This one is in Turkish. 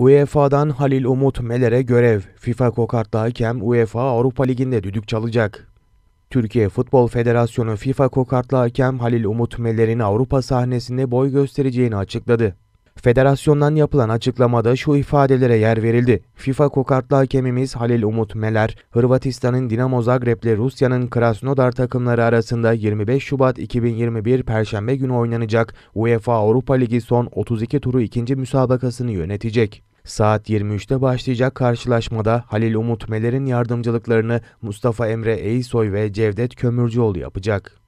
UEFA'dan Halil Umut Meler'e görev. FIFA kokartlı hakem UEFA Avrupa Ligi'nde düdük çalacak. Türkiye Futbol Federasyonu FIFA kokartlı hakem Halil Umut Meler'in Avrupa sahnesinde boy göstereceğini açıkladı. Federasyondan yapılan açıklamada şu ifadelere yer verildi. FIFA kokartlı hakemimiz Halil Umut Meler, Hırvatistan'ın Dinamo Zagreb ile Rusya'nın Krasnodar takımları arasında 25 Şubat 2021 Perşembe günü oynanacak UEFA Avrupa Ligi son 32 turu ikinci müsabakasını yönetecek. Saat 23'te başlayacak karşılaşmada Halil Umut Meler'in yardımcılıklarını Mustafa Emre Eysoy ve Cevdet Kömürcüoğlu yapacak.